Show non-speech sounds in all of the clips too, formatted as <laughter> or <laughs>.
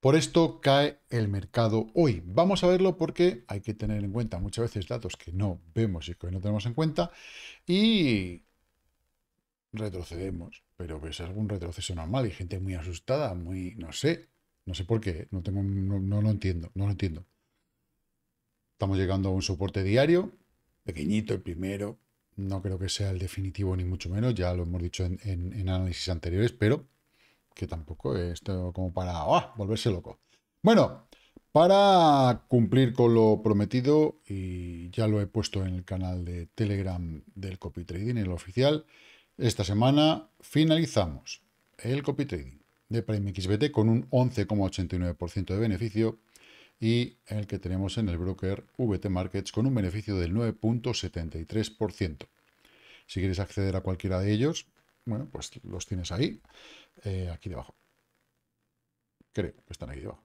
Por esto cae el mercado hoy. Vamos a verlo porque hay que tener en cuenta muchas veces datos que no vemos y que no tenemos en cuenta y retrocedemos, pero es algún retroceso normal y gente muy asustada, muy, no sé, no sé por qué, no, tengo, no, lo entiendo, no lo entiendo. Estamos llegando a un soporte diario, pequeñito el primero, no creo que sea el definitivo ni mucho menos, ya lo hemos dicho en análisis anteriores, pero que tampoco es como para ¡ah! volverse loco. Bueno, para cumplir con lo prometido, y ya lo he puesto en el canal de Telegram del Copy Trading, el oficial, esta semana finalizamos el Copy Trading de Prime XBT con un 11,89% de beneficio y el que tenemos en el broker VT Markets con un beneficio del 9,73%. Si quieres acceder a cualquiera de ellos, bueno, pues los tienes ahí, eh, aquí debajo. Creo que están ahí debajo.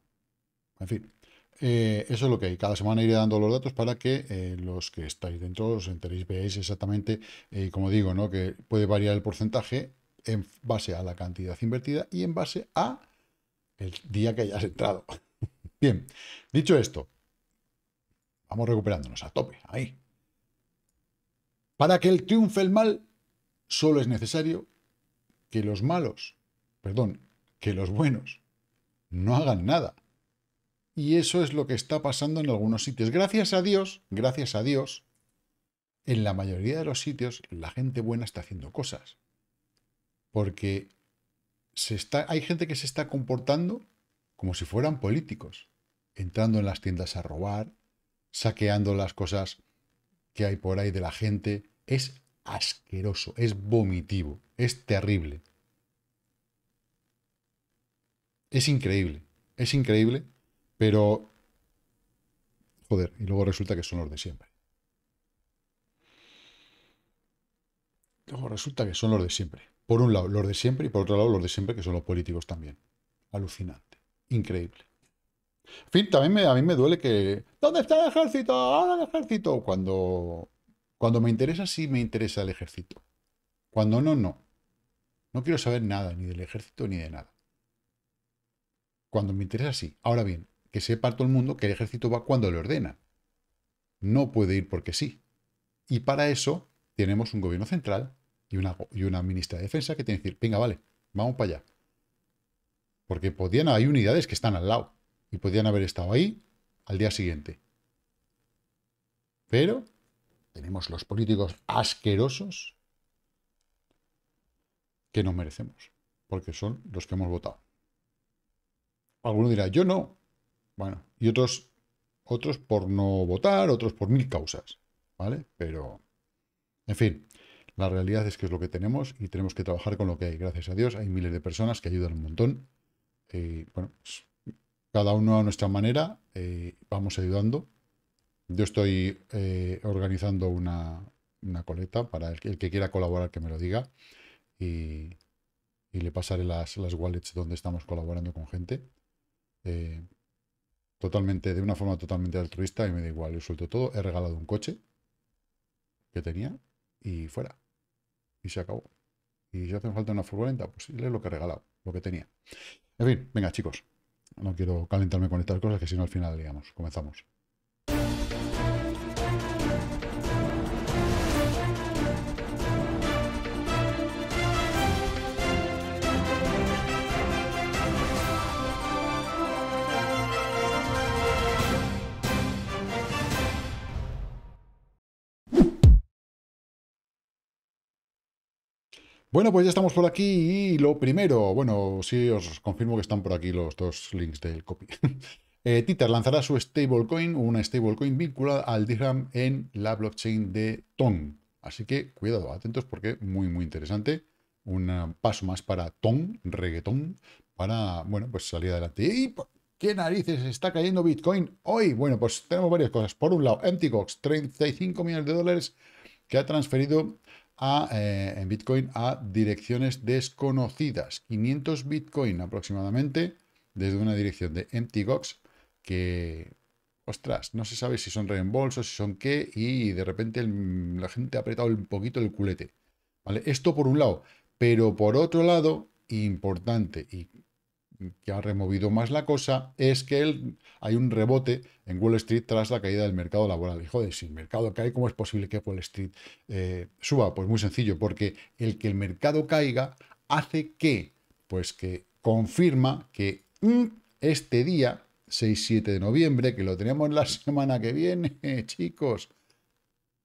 En fin, eh, eso es lo que hay. Cada semana iré dando los datos para que eh, los que estáis dentro os enteréis, veáis exactamente, eh, como digo, ¿no? que puede variar el porcentaje en base a la cantidad invertida y en base a el día que hayas entrado. <laughs> Bien, dicho esto, vamos recuperándonos a tope, ahí. Para que el triunfe el mal, solo es necesario que los malos, perdón, que los buenos no hagan nada. Y eso es lo que está pasando en algunos sitios. Gracias a Dios, gracias a Dios, en la mayoría de los sitios la gente buena está haciendo cosas. Porque se está, hay gente que se está comportando como si fueran políticos, entrando en las tiendas a robar, saqueando las cosas que hay por ahí de la gente. Es asqueroso, es vomitivo, es terrible. Es increíble, es increíble, pero... Joder, y luego resulta que son los de siempre. Luego resulta que son los de siempre. Por un lado, los de siempre y por otro lado, los de siempre, que son los políticos también. Alucinante, increíble. En fin, también me, a mí me duele que... ¿Dónde está el ejército? ¡Ahora el ejército! Cuando cuando me interesa, sí me interesa el ejército. Cuando no, no. No quiero saber nada, ni del ejército, ni de nada. Cuando me interesa, sí. Ahora bien, que sepa todo el mundo que el ejército va cuando le ordena. No puede ir porque sí. Y para eso tenemos un gobierno central y una, y una ministra de defensa que tiene que decir, venga, vale, vamos para allá. Porque podían, hay unidades que están al lado y podían haber estado ahí al día siguiente. Pero tenemos los políticos asquerosos que no merecemos, porque son los que hemos votado. Alguno dirá, yo no. Bueno, y otros, otros por no votar, otros por mil causas, ¿vale? Pero, en fin, la realidad es que es lo que tenemos y tenemos que trabajar con lo que hay. Gracias a Dios hay miles de personas que ayudan un montón. Eh, bueno, pues, cada uno a nuestra manera eh, vamos ayudando. Yo estoy eh, organizando una, coleta para el, que quiera colaborar que me lo diga y, le pasaré las, wallets donde estamos colaborando con gente. Eh, totalmente, de una forma totalmente altruista y me da igual, yo suelto todo. He regalado un coche que tenía y fuera. Y se acabó. Y si hace falta una furgoneta, pues le lo que he regalado, lo que tenía. En fin, venga chicos, no quiero calentarme con estas cosas que si no al final digamos, comenzamos. Bueno, pues ya estamos por aquí y lo primero, bueno, sí os confirmo que están por aquí los dos links del copy. <laughs> eh, lanzará su stablecoin, una stablecoin vinculada al Dirham en la blockchain de Tong. Así que cuidado, atentos porque muy, muy interesante. Un paso más para Tong, reggaeton, para, bueno, pues salir adelante. ¿Y qué narices está cayendo Bitcoin hoy? Bueno, pues tenemos varias cosas. Por un lado, MTGOX, 35 millones de dólares que ha transferido eh, en Bitcoin a direcciones desconocidas. 500 Bitcoin aproximadamente desde una dirección de EmptyGox que, ostras, no se sabe si son reembolsos, si son qué, y de repente la gente ha apretado un poquito el culete. ¿vale? Esto por un lado, pero por otro lado, importante, y que ha removido más la cosa es que hay un rebote en Wall Street tras la caída del mercado laboral. Y joder, si el mercado cae, ¿cómo es posible que Wall Street eh, suba? Pues muy sencillo, porque el que el mercado caiga hace que, pues que confirma que mm, este día, 6-7 de noviembre, que lo tenemos la <laughs> semana que viene, chicos,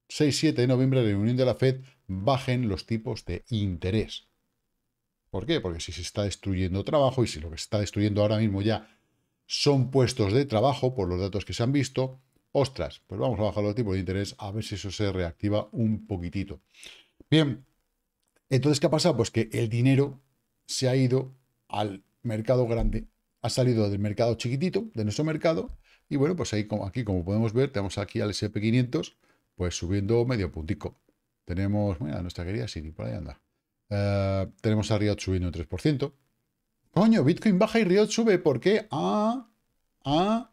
6-7 de noviembre, reunión de la FED, bajen los tipos de interés. ¿Por qué? Porque si se está destruyendo trabajo y si lo que se está destruyendo ahora mismo ya son puestos de trabajo por los datos que se han visto, ostras, pues vamos a bajar los tipos de interés a ver si eso se reactiva un poquitito. Bien, entonces, ¿qué ha pasado? Pues que el dinero se ha ido al mercado grande, ha salido del mercado chiquitito, de nuestro mercado, y bueno, pues ahí, aquí como podemos ver, tenemos aquí al SP500, pues subiendo medio puntico. Tenemos, mira, nuestra querida Siri, por ahí anda. Eh, tenemos a Riot subiendo un 3%. Coño, Bitcoin baja y Riot sube. ¿Por qué? Ah, ah,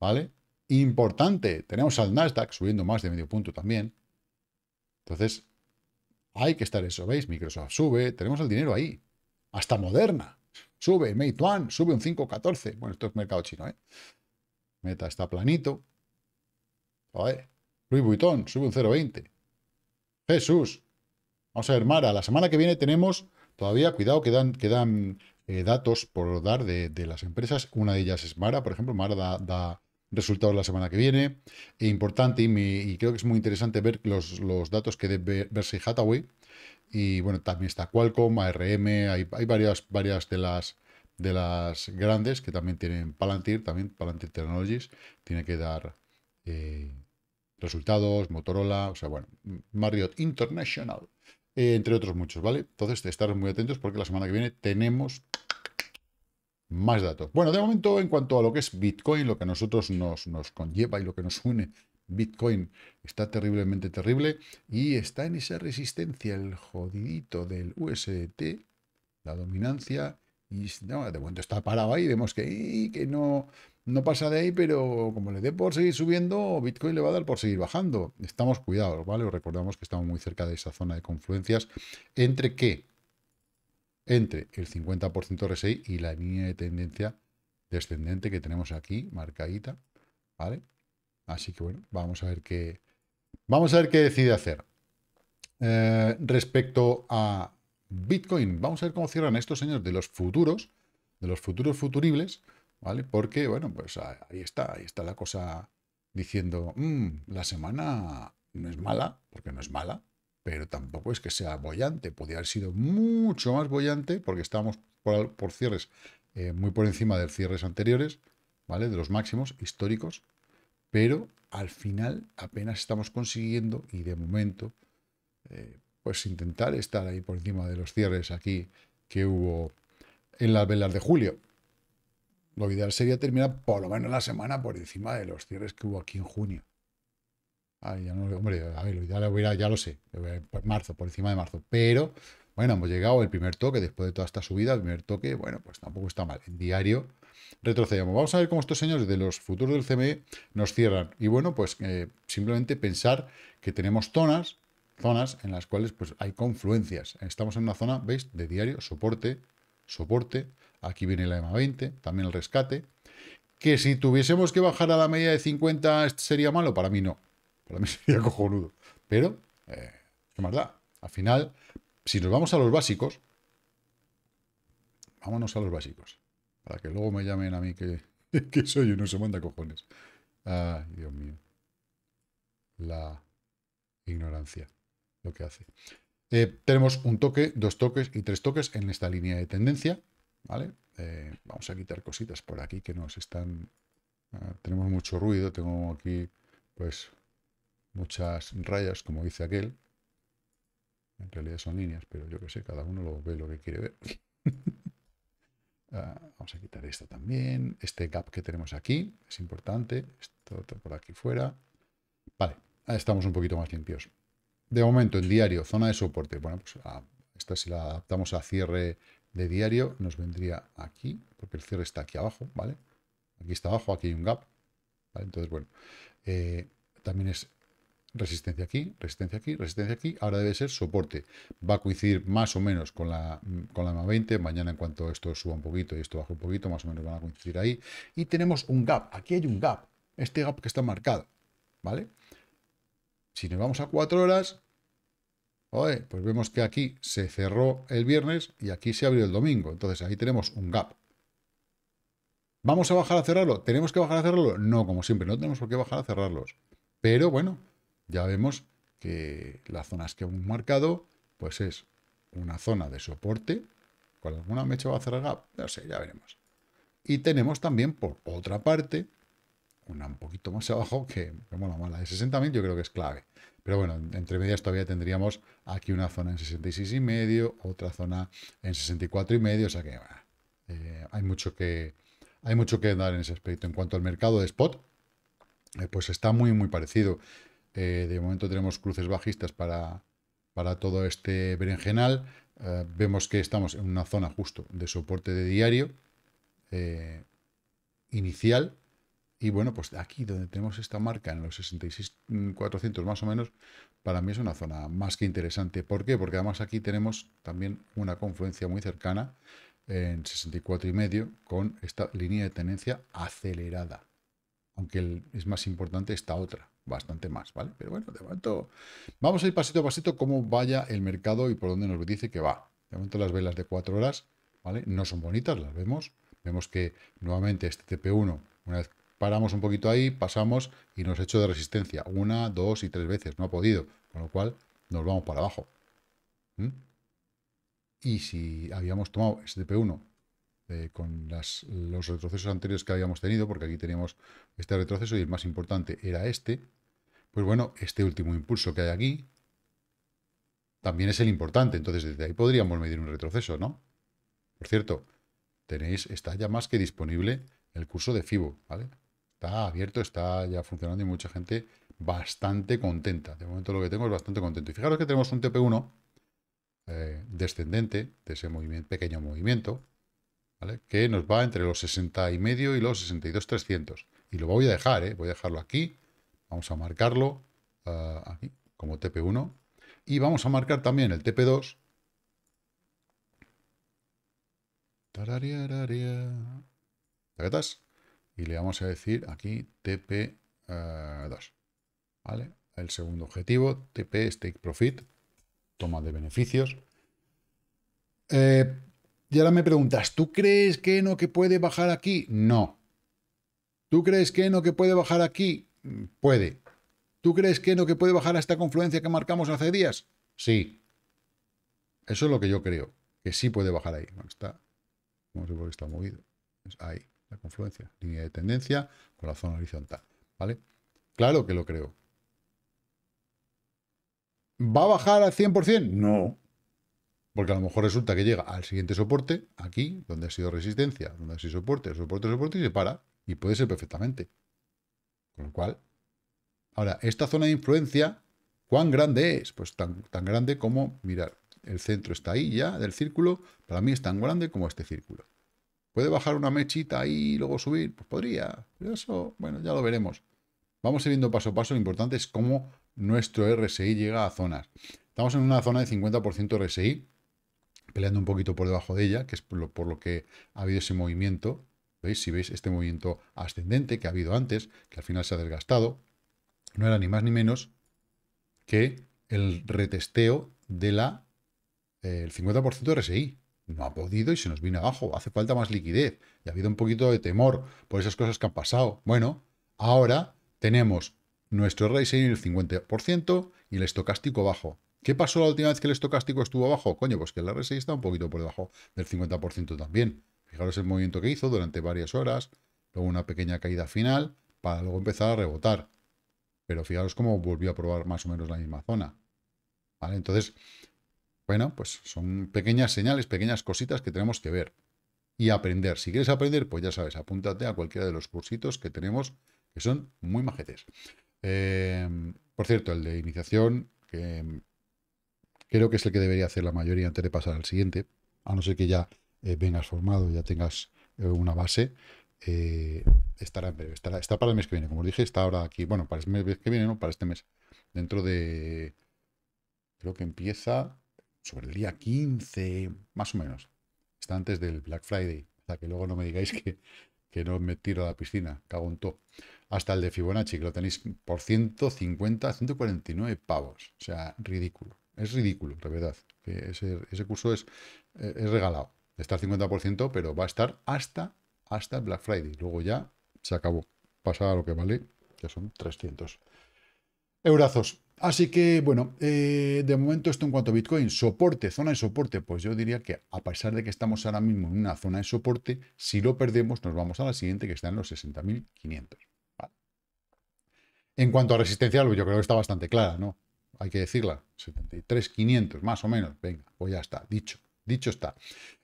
¿Vale? Importante. Tenemos al Nasdaq subiendo más de medio punto también. Entonces, hay que estar eso. ¿Veis? Microsoft sube. Tenemos el dinero ahí. Hasta Moderna. Sube. Meituan sube un 5,14. Bueno, esto es mercado chino, ¿eh? Meta está planito. Vale. Louis Vuitton sube un 0,20. Jesús, Vamos a ver, Mara, la semana que viene tenemos todavía, cuidado, quedan, quedan eh, datos por dar de, las empresas. Una de ellas es Mara, por ejemplo. Mara da, resultados la semana que viene. Es importante y, creo que es muy interesante ver los, datos que ver si Hathaway. Y bueno, también está Qualcomm, ARM, hay, varias, varias de las de las grandes que también tienen Palantir, también Palantir Technologies, tiene que dar eh, resultados, Motorola, o sea, bueno, Marriott International. Eh, entre otros muchos, ¿vale? Entonces, estar muy atentos porque la semana que viene tenemos más datos. Bueno, de momento, en cuanto a lo que es Bitcoin, lo que a nosotros nos, nos conlleva y lo que nos une, Bitcoin está terriblemente terrible y está en esa resistencia el jodidito del USDT, la dominancia, y de momento está parado ahí, vemos que, que no, no pasa de ahí, pero como le dé por seguir subiendo, Bitcoin le va a dar por seguir bajando. Estamos cuidados, ¿vale? recordamos que estamos muy cerca de esa zona de confluencias. ¿Entre qué? Entre el 50% RSI y la línea de tendencia descendente que tenemos aquí, marcadita, ¿vale? Así que bueno, vamos a ver qué, vamos a ver qué decide hacer. Eh, respecto a Bitcoin, vamos a ver cómo cierran estos señores de los futuros, de los futuros futuribles, ¿vale? Porque, bueno, pues ah, ahí está, ahí está la cosa diciendo, mm, la semana no es mala, porque no es mala, pero tampoco es que sea bollante, podría haber sido mucho más bollante porque estábamos por, cierres eh, muy por encima de cierres anteriores, ¿vale? De los máximos históricos, pero al final apenas estamos consiguiendo y de momento, eh, pues intentar estar ahí por encima de los cierres aquí que hubo en las velas de julio. Lo ideal sería terminar por lo menos la semana por encima de los cierres que hubo aquí en junio. Ay, ya no, hombre, lo ideal ya lo sé, por marzo, por encima de marzo. Pero, bueno, hemos llegado al primer toque, después de toda esta subida, el primer toque, bueno, pues tampoco está mal. En diario retrocedemos. Vamos a ver cómo estos señores de los futuros del CME nos cierran. Y bueno, pues eh, simplemente pensar que tenemos zonas, zonas en las cuales pues hay confluencias. Estamos en una zona, ¿veis? De diario, soporte, soporte, Aquí viene la EMA 20, también el rescate. Que si tuviésemos que bajar a la media de 50 sería malo, para mí no. Para mí <laughs> sería cojonudo. Pero, eh, ¿qué más da? Al final, si nos vamos a los básicos, vámonos a los básicos. Para que luego me llamen a mí que, <laughs> que soy no se manda cojones. Ay, Dios mío. La ignorancia, lo que hace. Eh, tenemos un toque, dos toques y tres toques en esta línea de tendencia, ¿vale? Eh, vamos a quitar cositas por aquí que nos están... Eh, tenemos mucho ruido, tengo aquí pues muchas rayas, como dice aquel. En realidad son líneas, pero yo que sé, cada uno lo ve lo que quiere ver. <laughs> Ah, vamos a quitar esto también. Este gap que tenemos aquí es importante. Esto por aquí fuera. Vale, estamos un poquito más limpios. De momento, en diario, zona de soporte. Bueno, pues ah, esta si la adaptamos a cierre de diario nos vendría aquí, porque el cierre está aquí abajo, ¿vale? Aquí está abajo, aquí hay un gap, ¿vale? Entonces, bueno, eh, también es resistencia aquí, resistencia aquí, resistencia aquí, ahora debe ser soporte. Va a coincidir más o menos con la, con la 20, mañana en cuanto esto suba un poquito y esto baje un poquito, más o menos van a coincidir ahí. Y tenemos un gap, aquí hay un gap, este gap que está marcado, ¿vale? Si nos vamos a cuatro horas, pues vemos que aquí se cerró el viernes y aquí se abrió el domingo. Entonces ahí tenemos un gap. ¿Vamos a bajar a cerrarlo? ¿Tenemos que bajar a cerrarlo? No, como siempre, no tenemos por qué bajar a cerrarlos. Pero bueno, ya vemos que las zonas que hemos marcado, pues es una zona de soporte. ¿Con alguna mecha va a cerrar gap? No sé, ya veremos. Y tenemos también, por otra parte, una un poquito más abajo, que vemos la mala de 60.000, yo creo que es clave. Pero bueno, entre medias todavía tendríamos aquí una zona en 66,5, otra zona en 64,5. o sea que eh, hay mucho que hay mucho que dar en ese aspecto. En cuanto al mercado de spot, eh, pues está muy muy parecido. Eh, de momento tenemos cruces bajistas para, para todo este berenjenal. vemos que estamos en una zona justo de soporte de diario inicial, y bueno, pues aquí donde tenemos esta marca, en los 66,400 mm, más o menos, para mí es una zona más que interesante. ¿Por qué? Porque además aquí tenemos también una confluencia muy cercana en 64 y medio con esta línea de tenencia acelerada. Aunque es más importante esta otra, bastante más, ¿vale? Pero bueno, de momento vamos a ir pasito a pasito cómo vaya el mercado y por dónde nos dice que va. De momento las velas de 4 horas, ¿vale? No son bonitas, las vemos. Vemos que nuevamente este TP1, una vez paramos un poquito ahí, pasamos y nos ha hecho de resistencia. Una, dos y tres veces. No ha podido. Con lo cual, nos vamos para abajo. ¿Mm? Y si habíamos tomado este P1 eh, con los retrocesos anteriores que habíamos tenido, porque aquí teníamos este retroceso y el más importante era este, pues bueno, este último impulso que hay aquí también es el importante. Entonces, desde ahí podríamos medir un retroceso, ¿no? Por cierto, tenéis, está ya más que disponible el curso de FIBO, ¿vale? Está abierto, está ya funcionando y mucha gente bastante contenta. De momento lo que tengo es bastante contento. Y fijaros que tenemos un TP1 eh, descendente de ese pequeño movimiento, que nos va entre los 60 y medio y los 62,300. Y lo voy a dejar, ¿eh? voy a dejarlo aquí. Vamos a marcarlo ah, aquí como TP1. Y vamos a marcar también el TP2. ¿Tarariararia? y le vamos a decir aquí TP2. Eh, ¿Vale? El segundo objetivo, TP Stake Profit, toma de beneficios. Eh, y ahora me preguntas, ¿tú crees que no que puede bajar aquí? No. ¿Tú crees que no que puede bajar aquí? Puede. ¿Tú crees que no que puede bajar a esta confluencia que marcamos hace días? Sí. Eso es lo que yo creo, que sí puede bajar ahí. está, no por qué está movido. ahí confluencia, línea de tendencia con la zona horizontal, ¿vale? Claro que lo creo. ¿Va a bajar al 100%? No. Porque a lo mejor resulta que llega al siguiente soporte, aquí, donde ha sido resistencia, donde ha sido soporte, soporte, soporte, y se para. Y puede ser perfectamente. Con lo cual, ahora, esta zona de influencia, ¿cuán grande es? Pues tan, tan grande como, mirar, el centro está ahí ya, del círculo, para mí es tan grande como este círculo. ¿Puede bajar una mechita ahí y luego subir? Pues podría. eso, bueno, ya lo veremos. Vamos a ir viendo paso a paso. Lo importante es cómo nuestro RSI llega a zonas. Estamos en una zona de 50% RSI, peleando un poquito por debajo de ella, que es por lo, que ha habido ese movimiento. ¿Veis? Si veis este movimiento ascendente que ha habido antes, que al final se ha desgastado, no era ni más ni menos que el retesteo del 50% RSI no ha podido y se nos viene abajo. Hace falta más liquidez y ha habido un poquito de temor por esas cosas que han pasado. Bueno, ahora tenemos nuestro RSI en el 50% y el estocástico bajo. ¿Qué pasó la última vez que el estocástico estuvo abajo? Coño, pues que el RSI está un poquito por debajo del 50% también. Fijaros el movimiento que hizo durante varias horas, luego una pequeña caída final para luego empezar a rebotar. Pero fijaros cómo volvió a probar más o menos la misma zona. ¿Vale? Entonces, bueno, pues son pequeñas señales, pequeñas cositas que tenemos que ver y aprender. Si quieres aprender, pues ya sabes, apúntate a cualquiera de los cursitos que tenemos, que son muy majetes. Em, por cierto, el de iniciación, que creo que es el que debería hacer la mayoría antes de pasar al siguiente, a no ser que ya eh, vengas formado, ya tengas eh, una base, eh, estará en breve, está para el mes que viene, como dije, está ahora aquí, bueno, para el mes que viene, no, para este mes, dentro de, creo que empieza sobre el día 15, más o menos. Está antes del Black Friday, para que luego no me digáis que, no me tiro a la piscina, cago en todo. Hasta el de Fibonacci, que lo tenéis por 150, 149 pavos. O sea, ridículo. Es ridículo, de verdad. Que ese, curso es, es regalado. Está al 50%, pero va a estar hasta, hasta Black Friday. Luego ya se acabó. Pasa lo que vale, ya son 300 eurazos. Así que, bueno, eh, de momento esto en cuanto a Bitcoin, soporte, zona de soporte, pues yo diría que a pesar de que estamos ahora mismo en una zona de soporte, si lo perdemos nos vamos a la siguiente que está en los 60.500. Vale. En cuanto a resistencia, yo creo que está bastante clara, ¿no? Hay que decirla, 73.500 más o menos, venga, pues ya está, dicho. Dicho está.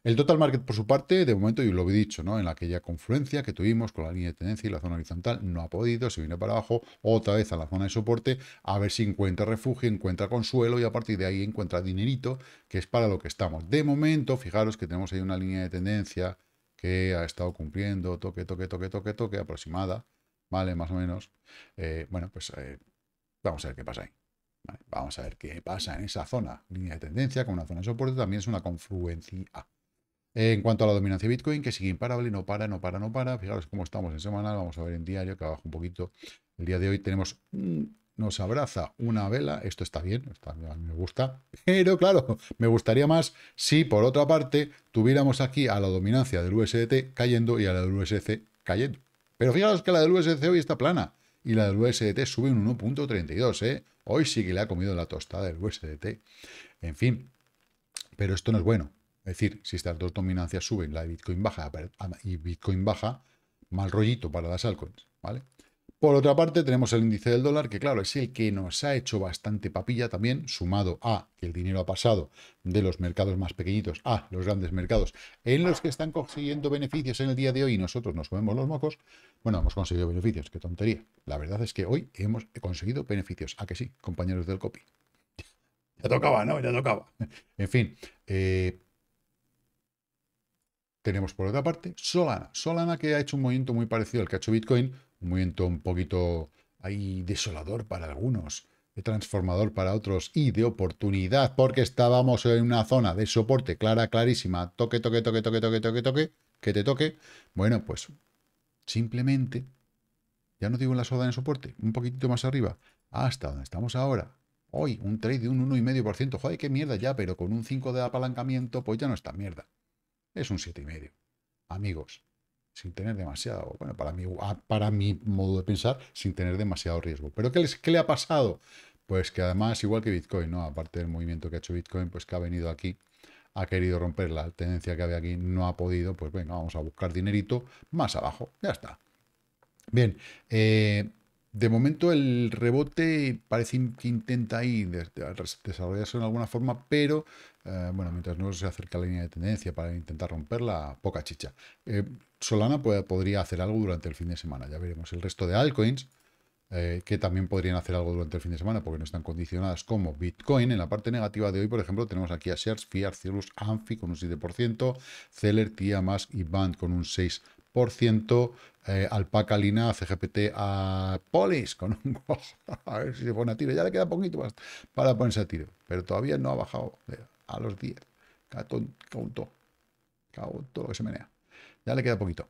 El total market, por su parte, de momento, y lo he dicho, ¿no? En aquella confluencia que tuvimos con la línea de tendencia y la zona horizontal, no ha podido, se viene para abajo, otra vez a la zona de soporte, a ver si encuentra refugio, encuentra consuelo y a partir de ahí encuentra dinerito, que es para lo que estamos. De momento, fijaros que tenemos ahí una línea de tendencia que ha estado cumpliendo, toque, toque, toque, toque, toque, aproximada, ¿vale? Más o menos. Eh, bueno, pues eh, vamos a ver qué pasa ahí vamos a ver qué pasa en esa zona. Línea de tendencia con una zona de soporte también es una confluencia. Eh, en cuanto a la dominancia de Bitcoin, que sigue imparable, no para, no para, no para. Fijaros cómo estamos en semana vamos a ver en diario, que abajo un poquito. El día de hoy tenemos, nos abraza una vela, esto está bien, me gusta, <laughs> pero claro, me gustaría más si por otra parte tuviéramos aquí a la dominancia del USDT cayendo y a la del USC cayendo. Pero fijaros que la del USDC hoy está plana, y la del USDT sube un 1.32. ¿eh? Hoy sí que le ha comido la tostada del USDT. En fin, pero esto no es bueno. Es decir, si estas dos dominancias suben, la de Bitcoin baja ah, y Bitcoin baja, mal rollito para las altcoins. ¿vale? Por otra parte, tenemos el índice del dólar, que claro, es el que nos ha hecho bastante papilla también, sumado a que el dinero ha pasado de los mercados más pequeñitos a los grandes mercados, en los que están consiguiendo beneficios en el día de hoy y nosotros nos comemos los mocos. Bueno, hemos conseguido beneficios, qué tontería. La verdad es que hoy hemos conseguido beneficios. ¿A que sí, compañeros del copy? <laughs> ya tocaba, ¿no? Ya tocaba. en fin, eh, tenemos por otra parte Solana. Solana que ha hecho un movimiento muy parecido al que ha hecho Bitcoin, un movimiento un poquito ahí desolador para algunos, de transformador para otros y de oportunidad, porque estábamos en una zona de soporte clara, clarísima, toque, toque, toque, toque, toque, toque, toque, que te toque. Bueno, pues Simplemente, ya no digo en la soda en soporte, un poquitito más arriba, hasta donde estamos ahora. Hoy, un trade de un 1,5%. Joder, qué mierda ya, pero con un 5 de apalancamiento, pues ya no está mierda. Es un 7,5. Amigos, sin tener demasiado, bueno, para mi, ah, para mi modo de pensar, sin tener demasiado riesgo. ¿Pero qué, les, qué le ha pasado? Pues que además, igual que Bitcoin, ¿no? Aparte del movimiento que ha hecho Bitcoin, pues que ha venido aquí ha querido romper la tendencia que había aquí, no ha podido, pues venga, vamos a buscar dinerito más abajo, ya está. Bien, eh, de momento el rebote parece que intenta ahí desarrollarse de alguna forma, pero eh, bueno, mientras no se acerca la línea de tendencia para intentar romperla, poca chicha. Eh, Solana podría hacer algo durante el fin de semana, ya veremos. El resto de altcoins, eh, que también podrían hacer algo durante el fin de semana porque no están condicionadas como Bitcoin. En la parte negativa de hoy, por ejemplo, tenemos aquí a Shares, Fiat, Cirrus, Anfi con un 7%, Celer, TIA, y Band con un 6%, eh, Alpaca, Lina, CGPT, a Polis con un... <laughs> a ver si se pone a tiro. Ya le queda poquito más para ponerse a tiro, pero todavía no ha bajado a los 10. Cautó, cautó, todo lo que se menea. Ya le queda poquito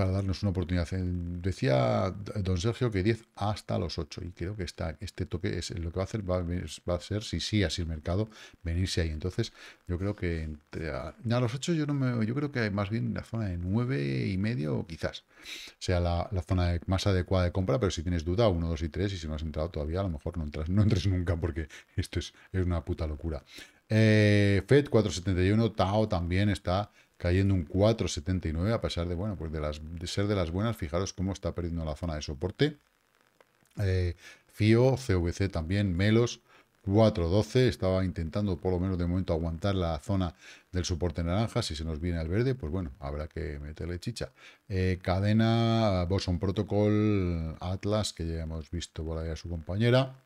para darnos una oportunidad. Eh, decía don Sergio que 10 hasta los 8 y creo que está, este toque es lo que va a hacer, va a, ser, si sí, así el mercado, venirse ahí. Entonces, yo creo que entre a, los 8 yo no me, yo creo que hay más bien la zona de 9 y medio quizás sea la, zona más adecuada de compra, pero si tienes duda, 1, 2 y 3 y si no has entrado todavía, a lo mejor no entras, no entres nunca porque esto es, es una puta locura. Eh, FED 471, Tao también está cayendo un 4,79 a pesar de, bueno, pues de, ser de las buenas. Fijaros cómo está perdiendo la zona de soporte. Eh, FIO, CVC también, Melos, 4.12, estaba intentando por lo menos de momento aguantar la zona del soporte naranja, si se nos viene al verde, pues bueno, habrá que meterle chicha. Eh, cadena, Boson Protocol, Atlas, que ya hemos visto por ahí a su compañera,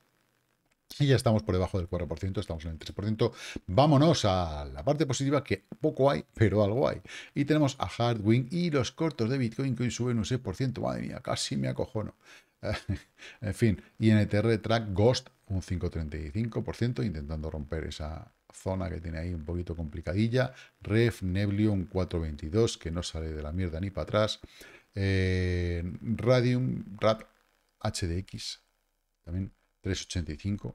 y ya estamos por debajo del 4%, estamos en el 3%. Vámonos a la parte positiva, que poco hay, pero algo hay. Y tenemos a Hardwing y los cortos de Bitcoin que suben un 6%. Madre mía, casi me acojono. <laughs> en fin, INTR Track Ghost un 5,35%, intentando romper esa zona que tiene ahí un poquito complicadilla. Ref Neblion 4,22%, que no sale de la mierda ni para atrás. Eh, Radium Rap HDX también 3,85.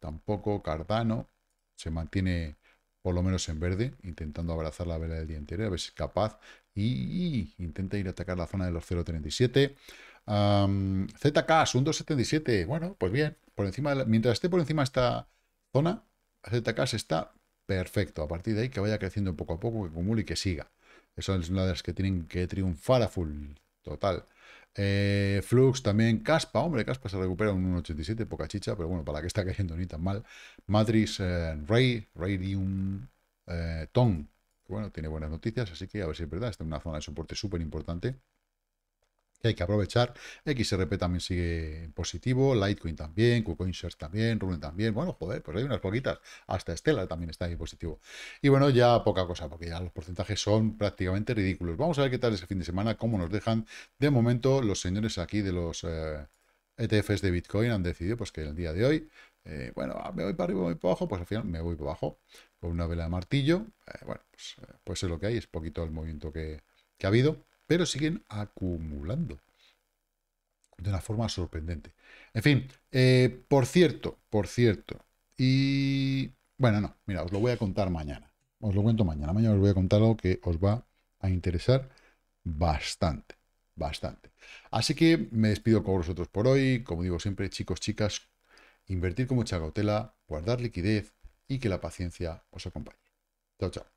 Tampoco Cardano se mantiene por lo menos en verde, intentando abrazar la vela del día entero, a ver si es capaz. Y, intenta ir a atacar la zona de los 0.37. ZK, un 2.77. Bueno, pues bien, por encima mientras esté por encima de esta zona, ZK está perfecto. A partir de ahí que vaya creciendo poco a poco, que acumule y que siga. Esa es una de las que tienen que triunfar a full. Total. Eh, Flux también, Caspa, hombre, Caspa se recupera un 1.87, poca chicha, pero bueno, para la que está cayendo ni tan mal. Matrix, Ray, Radium, eh, eh bueno, tiene buenas noticias, así que a ver si es verdad, está en una zona de soporte súper importante hay que aprovechar. XRP también sigue positivo, Litecoin también, KuCoin también, Rune también. Bueno, joder, pues hay unas poquitas. Hasta Estela también está ahí positivo. Y bueno, ya poca cosa, porque ya los porcentajes son prácticamente ridículos. Vamos a ver qué tal ese fin de semana, cómo nos dejan de momento los señores aquí de los... ETFs eh, e de Bitcoin han decidido pues, que el día de hoy, eh, bueno, ah, me voy para arriba, me voy para abajo, pues al final me voy para abajo con una vela de martillo. Eh, bueno, pues, pues, es lo que hay, es poquito el movimiento que ha habido pero siguen acumulando de una forma sorprendente. En fin, eh, por cierto, por cierto, y bueno, no, mira, os lo voy a contar mañana. Os lo cuento mañana. Mañana os voy a contar algo que os va a interesar bastante, bastante. Así que me despido con vosotros por hoy. Como digo siempre, chicos, chicas, invertir con mucha cautela, guardar liquidez y que la paciencia os acompañe. Chao, chao.